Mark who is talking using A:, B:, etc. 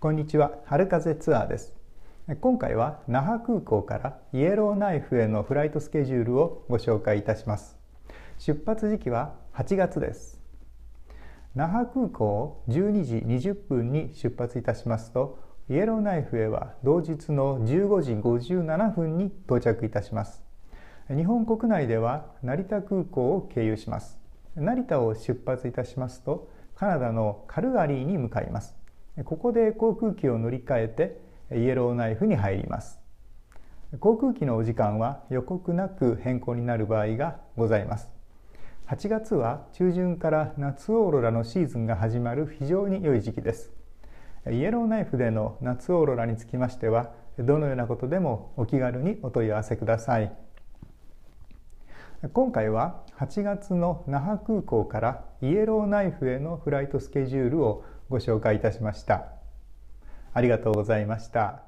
A: こんにちは春風ツアーです今回は那覇空港からイエローナイフへのフライトスケジュールをご紹介いたします出発時期は8月です那覇空港を12時20分に出発いたしますとイエローナイフへは同日の15時57分に到着いたします日本国内では成田空港を経由します成田を出発いたしますとカナダのカルガリーに向かいますここで航空機を乗り換えてイエローナイフに入ります航空機のお時間は予告なく変更になる場合がございます8月は中旬から夏オーロラのシーズンが始まる非常に良い時期ですイエローナイフでの夏オーロラにつきましてはどのようなことでもお気軽にお問い合わせください今回は8月の那覇空港からイエローナイフへのフライトスケジュールをご紹介いたしました。ありがとうございました。